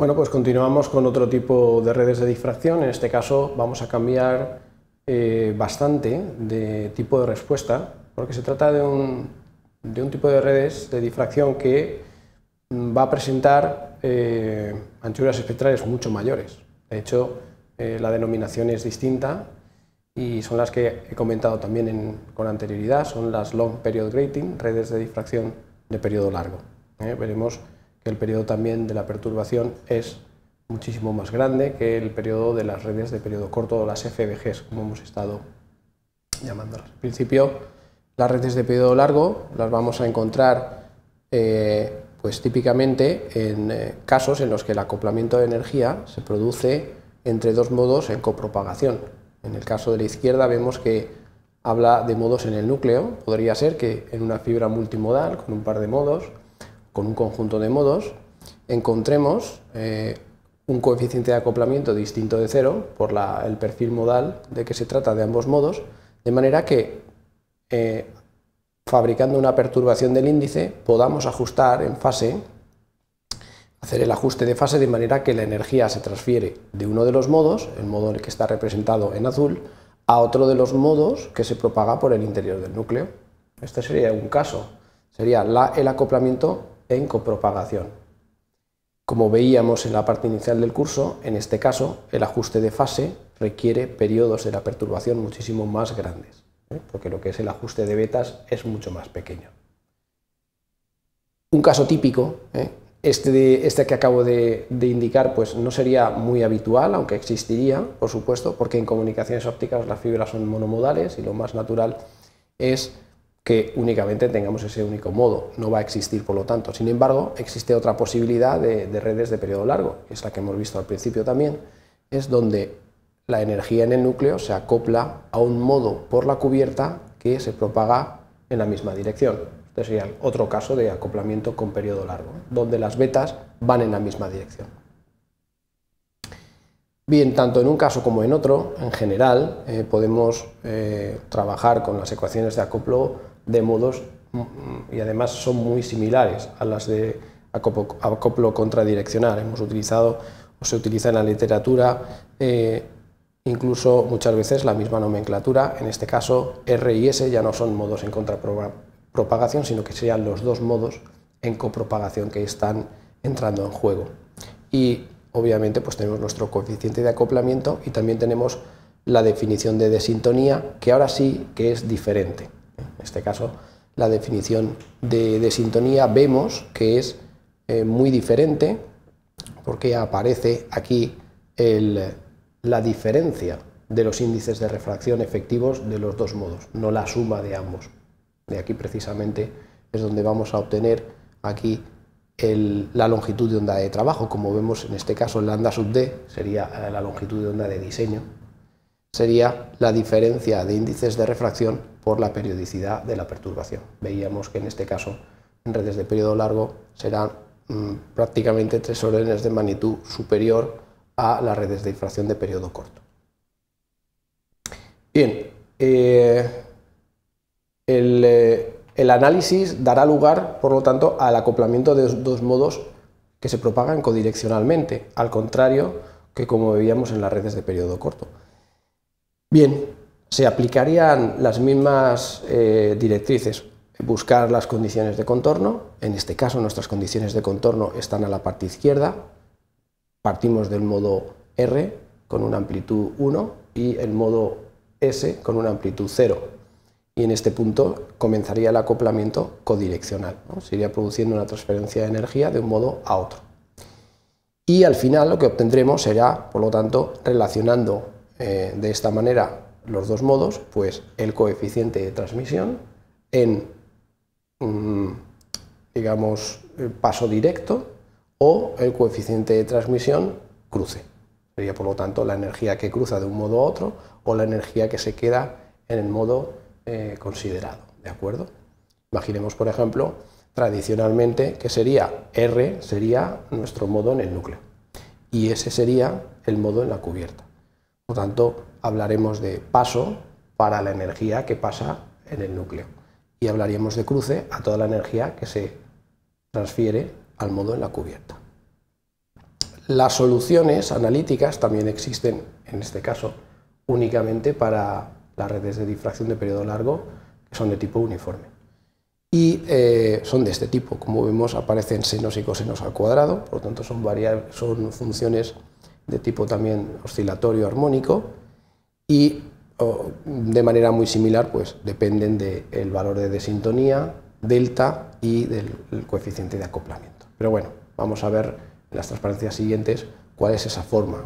Bueno, pues continuamos con otro tipo de redes de difracción. En este caso vamos a cambiar eh, bastante de tipo de respuesta, porque se trata de un, tipo de redes de difracción que va a presentar eh, anchuras espectrales mucho mayores. De hecho, eh, la denominación es distinta y son las que he comentado también con anterioridad, son las long period grating, redes de difracción de periodo largo. Veremos que el periodo también de la perturbación es muchísimo más grande que el periodo de las redes de periodo corto o las FBGs, como hemos estado llamándolas. En principio, las redes de periodo largo las vamos a encontrar eh, pues típicamente en eh, casos en los que el acoplamiento de energía se produce entre dos modos en copropagación. En el caso de la izquierda vemos que habla de modos en el núcleo, podría ser que en una fibra multimodal con un par de modos, con un conjunto de modos, encontremos eh, un coeficiente de acoplamiento distinto de cero por el perfil modal de que se trata de ambos modos, de manera que eh, fabricando una perturbación del índice podamos ajustar en fase, hacer el ajuste de fase de manera que la energía se transfiere de uno de los modos, el modo en el que está representado en azul, a otro de los modos que se propaga por el interior del núcleo. Este sería un caso, sería el acoplamiento en copropagación. Como veíamos en la parte inicial del curso, en este caso el ajuste de fase requiere periodos de la perturbación muchísimo más grandes, ¿eh? porque lo que es el ajuste de betas es mucho más pequeño. Un caso típico, ¿eh? este, este, que acabo de, de, indicar, pues no sería muy habitual, aunque existiría, por supuesto, porque en comunicaciones ópticas las fibras son monomodales y lo más natural es que únicamente tengamos ese único modo. No va a existir, por lo tanto. Sin embargo, existe otra posibilidad de, redes de periodo largo, es la que hemos visto al principio también, es donde la energía en el núcleo se acopla a un modo por la cubierta que se propaga en la misma dirección. Este sería otro caso de acoplamiento con periodo largo, donde las betas van en la misma dirección. Bien, tanto en un caso como en otro, en general, eh, podemos eh, trabajar con las ecuaciones de acoplo de modos mm, y además son muy similares a las de acoplo, contradireccional. Hemos utilizado o se utiliza en la literatura eh, incluso muchas veces la misma nomenclatura. En este caso, R y S ya no son modos en contrapropagación, sino que serían los dos modos en copropagación que están entrando en juego. Y obviamente pues tenemos nuestro coeficiente de acoplamiento y también tenemos la definición de desintonía, que ahora sí que es diferente en este caso la definición de, sintonía, vemos que es eh, muy diferente porque aparece aquí la diferencia de los índices de refracción efectivos de los dos modos, no la suma de ambos. De aquí precisamente es donde vamos a obtener aquí la longitud de onda de trabajo, como vemos en este caso la lambda sub d sería eh, la longitud de onda de diseño, sería la diferencia de índices de refracción por la periodicidad de la perturbación. Veíamos que en este caso, en redes de periodo largo, serán mm, prácticamente tres órdenes de magnitud superior a las redes de infracción de periodo corto. Bien, eh, el, eh, el, análisis dará lugar, por lo tanto, al acoplamiento de dos modos que se propagan codireccionalmente, al contrario que como veíamos en las redes de periodo corto. Bien, se aplicarían las mismas eh, directrices. Buscar las condiciones de contorno, en este caso nuestras condiciones de contorno están a la parte izquierda, partimos del modo R con una amplitud 1 y el modo S con una amplitud 0. Y en este punto comenzaría el acoplamiento codireccional, se iría produciendo una transferencia de energía de un modo a otro. Y al final lo que obtendremos será, por lo tanto, relacionando eh, de esta manera los dos modos, pues el coeficiente de transmisión en, mm, digamos, eh, paso directo o el coeficiente de transmisión cruce. Sería, por lo tanto, la energía que cruza de un modo a otro o la energía que se queda en el modo eh, considerado. ¿De acuerdo? Imaginemos, por ejemplo, tradicionalmente que sería R sería nuestro modo en el núcleo y ese sería el modo en la cubierta. Por tanto, hablaremos de paso para la energía que pasa en el núcleo. Y hablaríamos de cruce a toda la energía que se transfiere al modo en la cubierta. Las soluciones analíticas también existen, en este caso, únicamente para las redes de difracción de periodo largo, que son de tipo uniforme. Y eh, son de este tipo, como vemos aparecen senos y cosenos al cuadrado, por lo tanto son, son funciones de tipo también oscilatorio armónico, y de manera muy similar pues dependen del valor de desintonía, delta y del coeficiente de acoplamiento. Pero bueno, vamos a ver en las transparencias siguientes cuál es esa forma.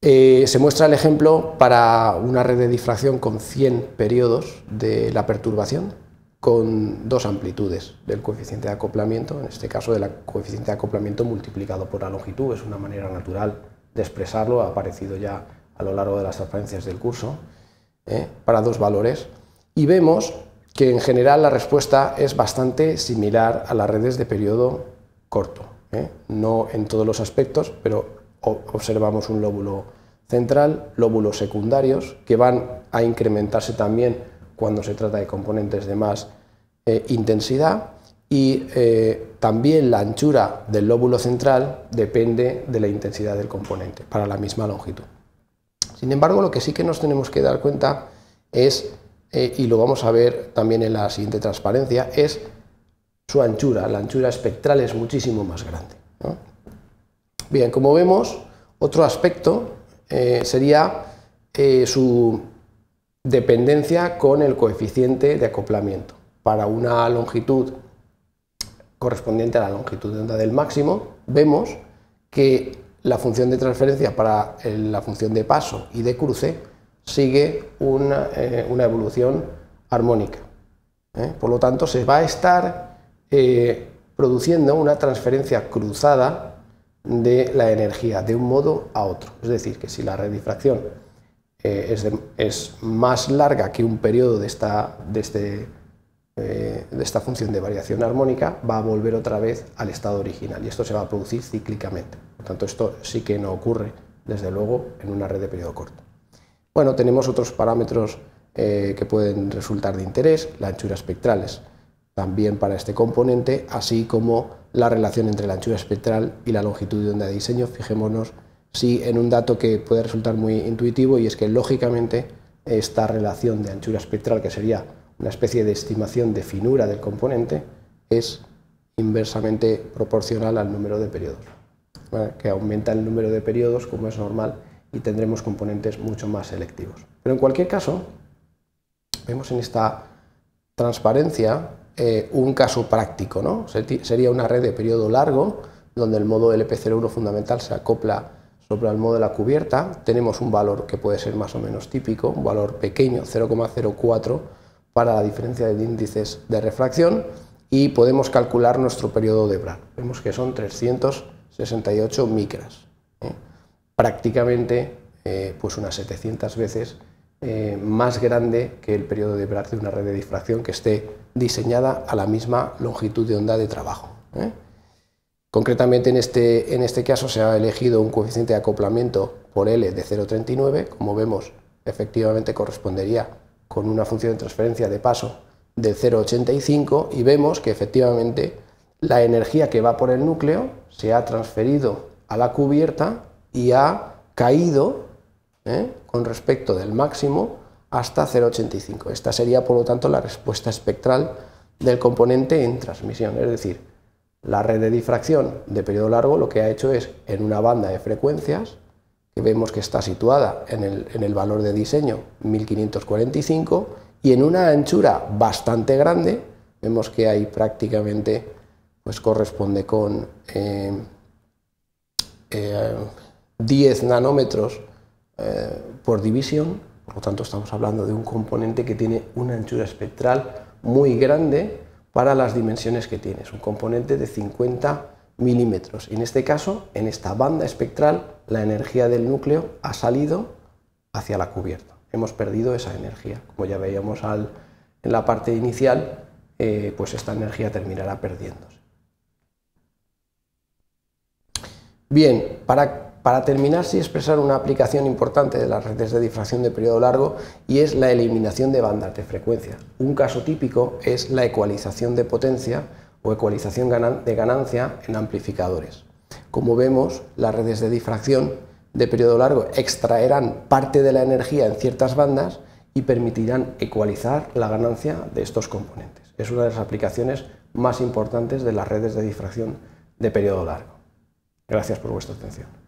Eh, se muestra el ejemplo para una red de difracción con 100 periodos de la perturbación con dos amplitudes del coeficiente de acoplamiento, en este caso del coeficiente de acoplamiento multiplicado por la longitud, es una manera natural de expresarlo, ha aparecido ya a lo largo de las transparencias del curso, ¿eh? para dos valores, y vemos que en general la respuesta es bastante similar a las redes de periodo corto. ¿eh? No en todos los aspectos, pero observamos un lóbulo central, lóbulos secundarios, que van a incrementarse también cuando se trata de componentes de más eh, intensidad y también la anchura del lóbulo central depende de la intensidad del componente para la misma longitud. Sin embargo, lo que sí que nos tenemos que dar cuenta es, eh, y lo vamos a ver también en la siguiente transparencia, es su anchura. La anchura espectral es muchísimo más grande. Bien, como vemos, otro aspecto eh, sería eh, su dependencia con el coeficiente de acoplamiento. Para una longitud correspondiente a la longitud de onda del máximo, vemos que la función de transferencia para eh, la función de paso y de cruce sigue una, eh, evolución armónica. ¿eh? Por lo tanto, se va a estar produciendo una transferencia cruzada de la energía de un modo a otro. Es decir, que si la redifracción es, más larga que un periodo este, de esta función de variación armónica, va a volver otra vez al estado original y esto se va a producir cíclicamente tanto, esto sí que no ocurre, desde luego, en una red de periodo corto. Bueno, tenemos otros parámetros eh, que pueden resultar de interés, la anchura es también para este componente, así como la relación entre la anchura espectral y la longitud de onda de diseño. Fijémonos sí en un dato que puede resultar muy intuitivo y es que lógicamente esta relación de anchura espectral, que sería una especie de estimación de finura del componente, es inversamente proporcional al número de periodos que aumenta el número de periodos, como es normal, y tendremos componentes mucho más selectivos. Pero en cualquier caso, vemos en esta transparencia eh, un caso práctico. ¿no? Sería una red de periodo largo, donde el modo LP01 fundamental se acopla sobre el modo de la cubierta. Tenemos un valor que puede ser más o menos típico, un valor pequeño, 0,04, para la diferencia de índices de refracción y podemos calcular nuestro periodo de Bragg. Vemos que son 300 68 micras. ¿eh? Prácticamente eh, pues unas 700 veces eh, más grande que el periodo de Bragg de una red de difracción que esté diseñada a la misma longitud de onda de trabajo. Concretamente en este, en este caso se ha elegido un coeficiente de acoplamiento por L de 0,39, como vemos efectivamente correspondería con una función de transferencia de paso de 0,85 y vemos que efectivamente la energía que va por el núcleo se ha transferido a la cubierta y ha caído ¿eh? con respecto del máximo hasta 0,85. Esta sería, por lo tanto, la respuesta espectral del componente en transmisión. Es decir, la red de difracción de periodo largo lo que ha hecho es, en una banda de frecuencias, que vemos que está situada en el, en el valor de diseño 1545, y en una anchura bastante grande, vemos que hay prácticamente pues corresponde con 10 eh, eh, nanómetros eh, por división, por lo tanto estamos hablando de un componente que tiene una anchura espectral muy grande para las dimensiones que tiene, es un componente de 50 milímetros. En este caso, en esta banda espectral, la energía del núcleo ha salido hacia la cubierta. Hemos perdido esa energía. Como ya veíamos en la parte inicial, pues esta energía terminará perdiéndose. Bien, para, terminar, sí expresar una aplicación importante de las redes de difracción de periodo largo y es la eliminación de bandas de frecuencia. Un caso típico es la ecualización de potencia o ecualización de ganancia en amplificadores. Como vemos, las redes de difracción de periodo largo extraerán parte de la energía en ciertas bandas y permitirán ecualizar la ganancia de estos componentes. Es una de las aplicaciones más importantes de las redes de difracción de periodo largo. Gracias por vuestra atención.